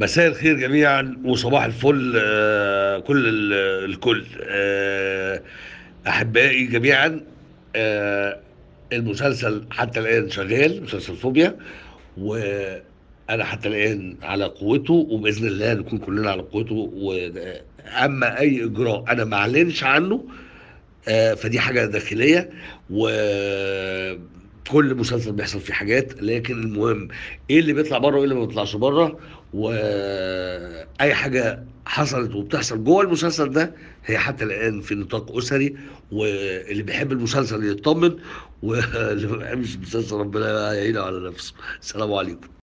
مساء الخير جميعا وصباح الفل آه، كل الكل آه، احبائي جميعا آه، المسلسل حتى الان شغال مسلسل فوبيا وانا حتى الان على قوته وباذن الله نكون كلنا على قوته اما اي اجراء انا ما اعلنش عنه فدي حاجه داخليه و كل مسلسل بيحصل فيه حاجات لكن المهم ايه اللي بيطلع بره وايه اللي ما بيطلعش بره واي حاجه حصلت وبتحصل جوه المسلسل ده هي حتى الان في نطاق اسري واللي بيحب المسلسل يطمن واللي ما بيحبش المسلسل ربنا يعينه على نفسه السلام عليكم